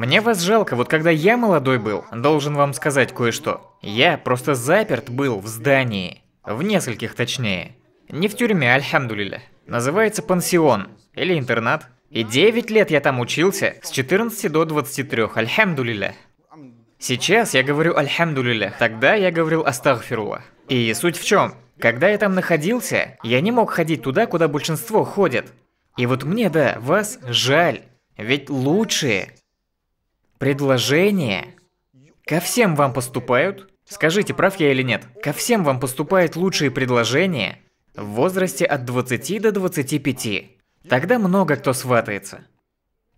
Мне вас жалко, вот когда я молодой был, должен вам сказать кое-что. Я просто заперт был в здании. В нескольких точнее. Не в тюрьме, альхамдулиля. Называется пансион. Или интернат. И 9 лет я там учился, с 14 до 23, альхамдулиля. Сейчас я говорю альхамдулиля, тогда я говорил астагфирула. И суть в чем? Когда я там находился, я не мог ходить туда, куда большинство ходит. И вот мне, да, вас жаль. Ведь лучшие, Предложения? Ко всем вам поступают? Скажите, прав я или нет? Ко всем вам поступают лучшие предложения в возрасте от 20 до 25. Тогда много кто сватается.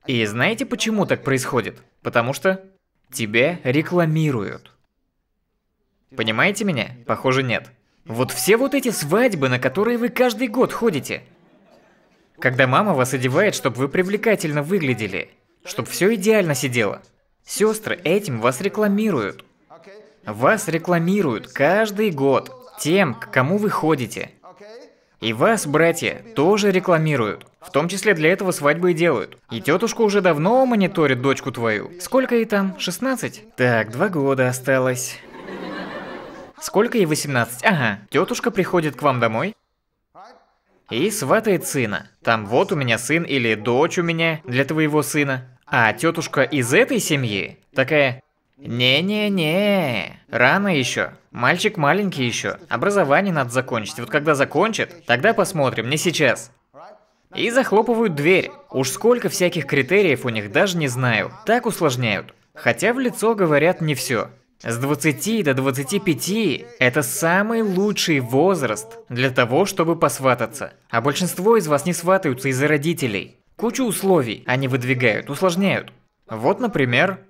И знаете, почему так происходит? Потому что тебя рекламируют. Понимаете меня? Похоже, нет. Вот все вот эти свадьбы, на которые вы каждый год ходите. Когда мама вас одевает, чтобы вы привлекательно выглядели, чтобы все идеально сидело. Сестры этим вас рекламируют. Вас рекламируют каждый год тем, к кому вы ходите. И вас, братья, тоже рекламируют. В том числе для этого свадьбы и делают. И тетушка уже давно мониторит дочку твою. Сколько ей там? 16? Так, два года осталось. Сколько ей 18? Ага. Тетушка приходит к вам домой, и сватает сына. Там вот у меня сын или дочь у меня для твоего сына. А тетушка из этой семьи такая, не-не-не, рано еще. Мальчик маленький еще. Образование надо закончить. Вот когда закончит, тогда посмотрим, не сейчас. И захлопывают дверь. Уж сколько всяких критериев у них, даже не знаю. Так усложняют. Хотя в лицо говорят не все. С 20 до 25 – это самый лучший возраст для того, чтобы посвататься. А большинство из вас не сватаются из-за родителей. Кучу условий они выдвигают, усложняют. Вот, например,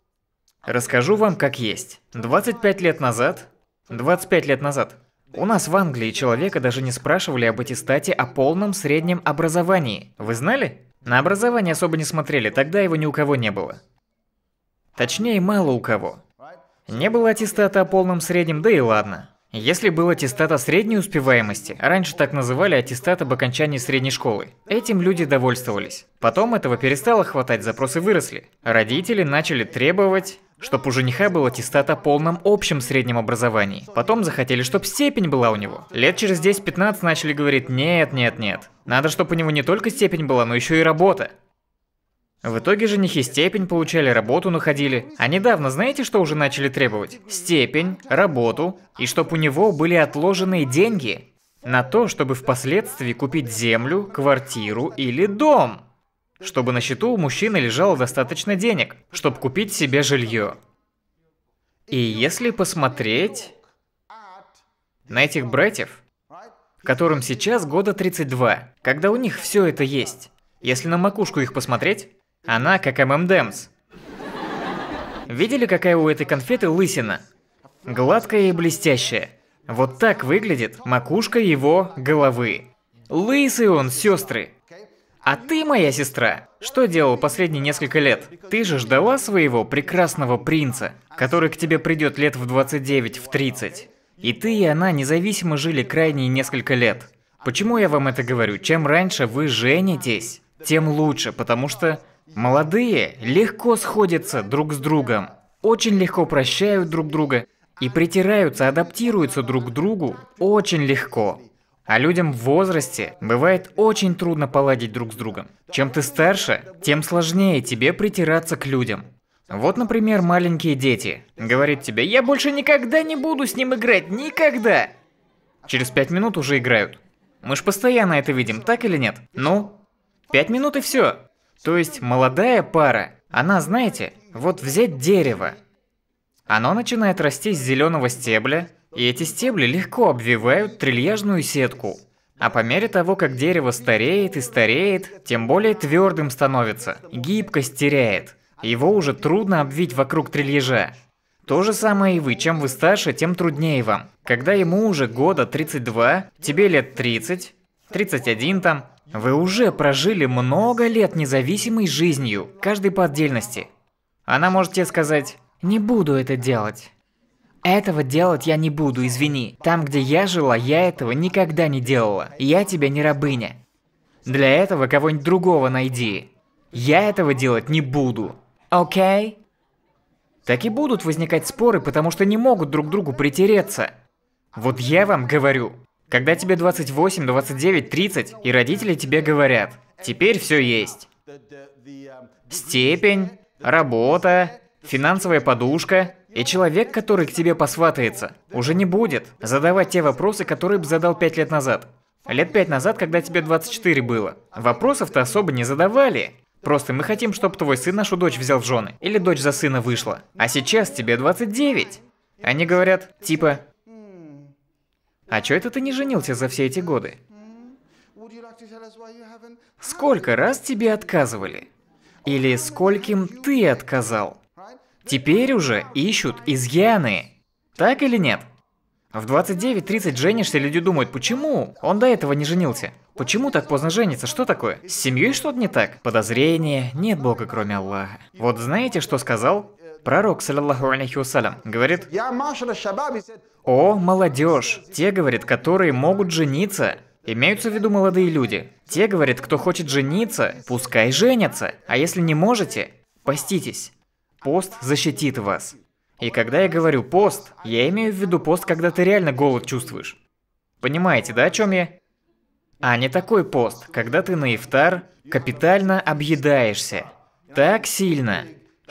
расскажу вам как есть. 25 лет назад, 25 лет назад, у нас в Англии человека даже не спрашивали об аттестате о полном среднем образовании. Вы знали? На образование особо не смотрели, тогда его ни у кого не было. Точнее, мало у кого. Не было аттестата о полном среднем, да и ладно. Если был аттестат о средней успеваемости, раньше так называли аттестат об окончании средней школы, этим люди довольствовались. Потом этого перестало хватать, запросы выросли. Родители начали требовать чтобы у жениха был аттестат о полном общем среднем образовании. Потом захотели, чтобы степень была у него. Лет через 10-15 начали говорить «нет, нет, нет». Надо, чтобы у него не только степень была, но еще и работа. В итоге женихи степень получали, работу находили. А недавно знаете, что уже начали требовать? Степень, работу и чтоб у него были отложенные деньги на то, чтобы впоследствии купить землю, квартиру или дом. Чтобы на счету у мужчины лежало достаточно денег, чтобы купить себе жилье. И если посмотреть на этих братьев, которым сейчас года 32, когда у них все это есть, если на макушку их посмотреть, она как ММДМС. Видели, какая у этой конфеты лысина? Гладкая и блестящая. Вот так выглядит макушка его головы. Лысый он, сестры. А ты, моя сестра, что делал последние несколько лет? Ты же ждала своего прекрасного принца, который к тебе придет лет в 29, в 30. И ты и она независимо жили крайние несколько лет. Почему я вам это говорю? Чем раньше вы женитесь, тем лучше, потому что Молодые легко сходятся друг с другом, очень легко прощают друг друга и притираются, адаптируются друг к другу очень легко. А людям в возрасте бывает очень трудно поладить друг с другом. Чем ты старше, тем сложнее тебе притираться к людям. Вот, например, маленькие дети. Говорит тебе, я больше никогда не буду с ним играть, никогда. Через пять минут уже играют. Мы ж постоянно это видим, так или нет? Ну, пять минут и все. То есть молодая пара, она, знаете, вот взять дерево. Оно начинает расти с зеленого стебля, и эти стебли легко обвивают трильяжную сетку. А по мере того, как дерево стареет и стареет, тем более твердым становится, гибкость теряет. Его уже трудно обвить вокруг трильяжа. То же самое и вы, чем вы старше, тем труднее вам. Когда ему уже года 32, тебе лет 30, 31 там, вы уже прожили много лет независимой жизнью, каждый по отдельности. Она может тебе сказать, не буду это делать. Этого делать я не буду, извини. Там, где я жила, я этого никогда не делала. Я тебя не рабыня. Для этого кого-нибудь другого найди. Я этого делать не буду. Окей? Okay? Так и будут возникать споры, потому что не могут друг другу притереться. Вот я вам говорю, когда тебе 28, 29, 30, и родители тебе говорят, теперь все есть. Степень, работа, финансовая подушка, и человек, который к тебе посватается, уже не будет задавать те вопросы, которые бы задал 5 лет назад. Лет 5 назад, когда тебе 24 было, вопросов-то особо не задавали. Просто мы хотим, чтобы твой сын нашу дочь взял в жены, или дочь за сына вышла. А сейчас тебе 29. Они говорят, типа, а чё это ты не женился за все эти годы? Сколько раз тебе отказывали? Или скольким ты отказал? Теперь уже ищут изъяны. Так или нет? В 29-30 женишься, люди думают, почему? Он до этого не женился. Почему так поздно женится? Что такое? С семьей что-то не так? Подозрение, нет Бога кроме Аллаха. Вот знаете, что сказал? Пророк, саллаху алейхи вассалям, говорит, «О, молодежь! Те, говорит, которые могут жениться!» Имеются в виду молодые люди. Те, говорит, кто хочет жениться, пускай женятся. А если не можете, поститесь. Пост защитит вас. И когда я говорю пост, я имею в виду пост, когда ты реально голод чувствуешь. Понимаете, да, о чем я? А не такой пост, когда ты на ифтар капитально объедаешься. Так сильно,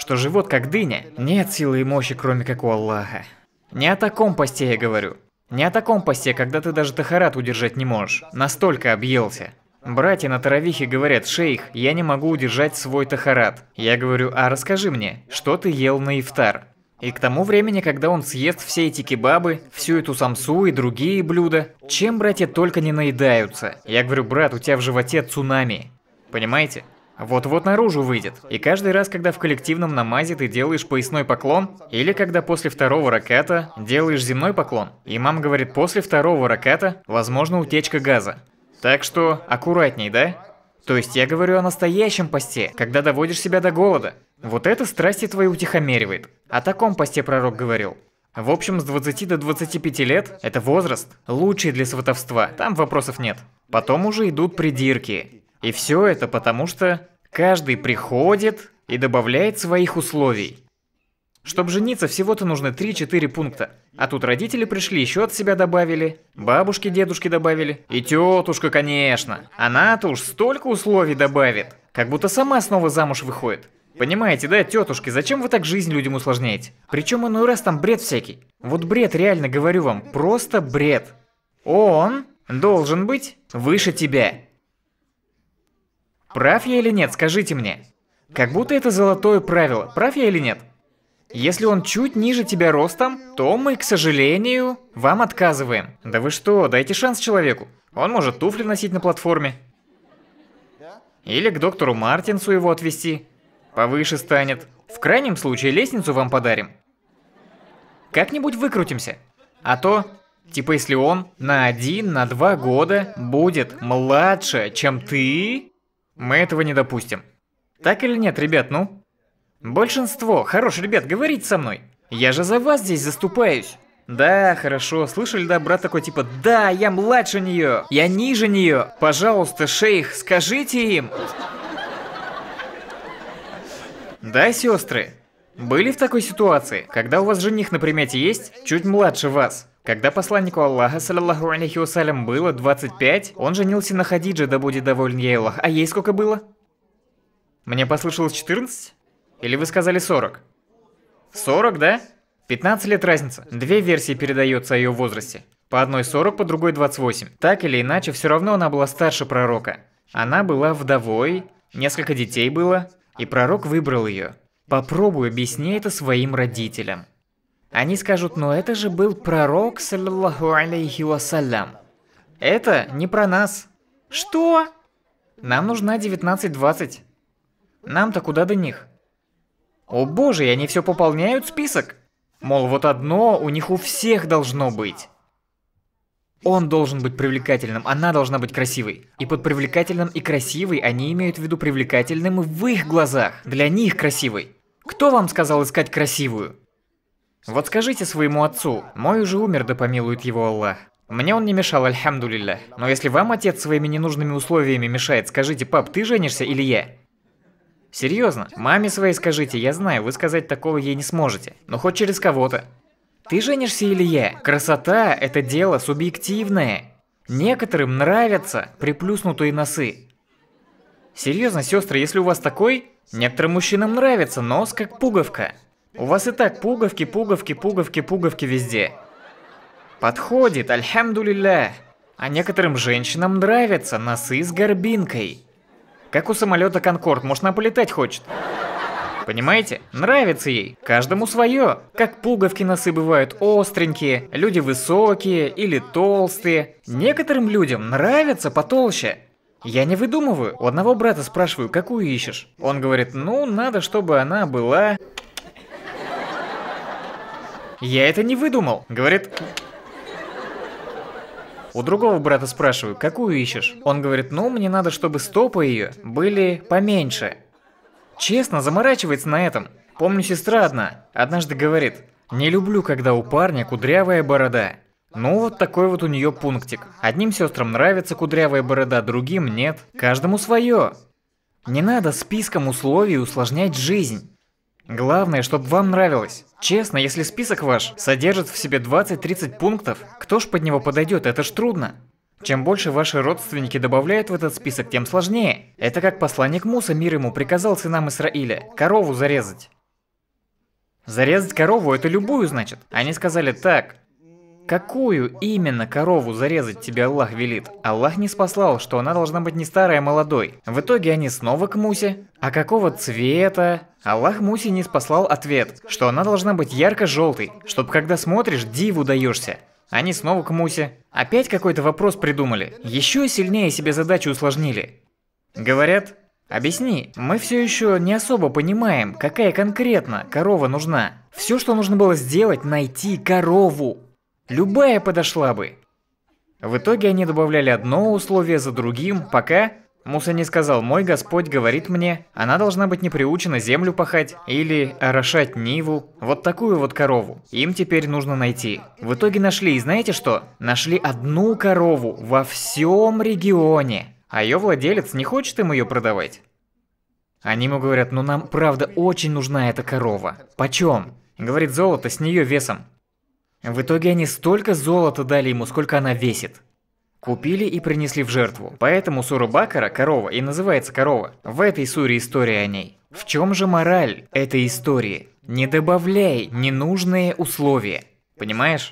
что живот как дыня, нет силы и мощи, кроме как у Аллаха. Не о таком посте я говорю. Не о таком посте, когда ты даже тахарат удержать не можешь. Настолько объелся. Братья на Таравихе говорят, шейх, я не могу удержать свой тахарат. Я говорю, а расскажи мне, что ты ел на ифтар? И к тому времени, когда он съест все эти кебабы, всю эту самсу и другие блюда, чем братья только не наедаются. Я говорю, брат, у тебя в животе цунами. Понимаете? вот-вот наружу выйдет. И каждый раз, когда в коллективном намазе ты делаешь поясной поклон, или когда после второго ракета делаешь земной поклон, имам говорит, после второго ракета возможно утечка газа. Так что аккуратней, да? То есть я говорю о настоящем посте, когда доводишь себя до голода. Вот это страсти твои утихомеривает. О таком посте пророк говорил. В общем, с 20 до 25 лет – это возраст, лучший для сватовства, там вопросов нет. Потом уже идут придирки. И все это потому, что каждый приходит и добавляет своих условий. Чтобы жениться, всего-то нужно 3-4 пункта. А тут родители пришли, еще от себя добавили, бабушки, дедушки добавили, и тетушка, конечно. Она-то уж столько условий добавит, как будто сама снова замуж выходит. Понимаете, да, тетушки, зачем вы так жизнь людям усложняете? Причем иной раз там бред всякий. Вот бред, реально говорю вам, просто бред. Он должен быть выше тебя. Прав я или нет, скажите мне. Как будто это золотое правило, прав я или нет? Если он чуть ниже тебя ростом, то мы, к сожалению, вам отказываем. Да вы что, дайте шанс человеку. Он может туфли носить на платформе. Или к доктору Мартинсу его отвезти. Повыше станет. В крайнем случае лестницу вам подарим. Как-нибудь выкрутимся. А то, типа если он на один, на два года будет младше, чем ты, мы этого не допустим. Так или нет, ребят, ну? Большинство, хорош, ребят, говорите со мной. Я же за вас здесь заступаюсь. Да, хорошо, слышали, да, брат такой типа, да, я младше нее, я ниже нее. Пожалуйста, шейх, скажите им. Да, сестры? Были в такой ситуации, когда у вас жених на примете есть, чуть младше вас, когда посланнику Аллаха, саллиллаху алейхи вассалям, было 25, он женился на Хадидже, да будет доволен ей Аллах. А ей сколько было? Мне послышалось 14? Или вы сказали 40? 40, да? 15 лет разница. Две версии передаются о ее возрасте. По одной 40, по другой 28. Так или иначе, все равно она была старше пророка. Она была вдовой, несколько детей было, и пророк выбрал ее. Попробуй объясни это своим родителям. Они скажут, но это же был пророк, саллаху алейхи вассалям. Это не про нас. Что? Нам нужна 19-20. Нам-то куда до них? О боже, и они все пополняют список. Мол, вот одно у них у всех должно быть. Он должен быть привлекательным, она должна быть красивой. И под привлекательным и красивой они имеют в виду привлекательным в их глазах. Для них красивой. Кто вам сказал искать красивую? Вот скажите своему отцу, мой уже умер, да помилует его Аллах. Мне он не мешал, альхамдулилля. Но если вам отец своими ненужными условиями мешает, скажите, пап, ты женишься или я? Серьезно, маме своей скажите, я знаю, вы сказать такого ей не сможете. Но хоть через кого-то. Ты женишься или я? Красота – это дело субъективное. Некоторым нравятся приплюснутые носы. Серьезно, сестры, если у вас такой, некоторым мужчинам нравится нос как пуговка. У вас и так пуговки, пуговки, пуговки, пуговки везде. Подходит, альхамдулилля. А некоторым женщинам нравятся носы с горбинкой. Как у самолета Конкорд, может она полетать хочет. Понимаете? Нравится ей. Каждому свое. Как пуговки носы бывают остренькие, люди высокие или толстые. Некоторым людям нравятся потолще. Я не выдумываю. У одного брата спрашиваю, какую ищешь. Он говорит, ну, надо, чтобы она была... Я это не выдумал. Говорит... У другого брата спрашиваю, какую ищешь? Он говорит, ну, мне надо, чтобы стопы ее были поменьше. Честно, заморачивается на этом. Помню, сестра одна однажды говорит, не люблю, когда у парня кудрявая борода. Ну, вот такой вот у нее пунктик. Одним сестрам нравится кудрявая борода, другим нет. Каждому свое. Не надо списком условий усложнять жизнь. Главное, чтобы вам нравилось. Честно, если список ваш содержит в себе 20-30 пунктов, кто ж под него подойдет, это ж трудно. Чем больше ваши родственники добавляют в этот список, тем сложнее. Это как посланник Муса мир ему приказал сынам Исраиля корову зарезать. Зарезать корову это любую значит. Они сказали так. Какую именно корову зарезать тебе Аллах велит? Аллах не спаслал, что она должна быть не старая, а молодой. В итоге они снова к Мусе. А какого цвета? Аллах Мусе не послал ответ, что она должна быть ярко-желтой, чтобы когда смотришь, диву даешься. Они снова к Мусе. Опять какой-то вопрос придумали. Еще сильнее себе задачу усложнили. Говорят, объясни, мы все еще не особо понимаем, какая конкретно корова нужна. Все, что нужно было сделать, найти корову. Любая подошла бы. В итоге они добавляли одно условие за другим, пока Муса не сказал, мой Господь говорит мне, она должна быть не приучена землю пахать или орошать Ниву, вот такую вот корову. Им теперь нужно найти. В итоге нашли, и знаете что? Нашли одну корову во всем регионе, а ее владелец не хочет им ее продавать. Они ему говорят, ну нам правда очень нужна эта корова. Почем? Говорит, золото с нее весом. В итоге они столько золота дали ему, сколько она весит купили и принесли в жертву. Поэтому сура Бакара – корова и называется корова. В этой суре история о ней. В чем же мораль этой истории? Не добавляй ненужные условия. Понимаешь?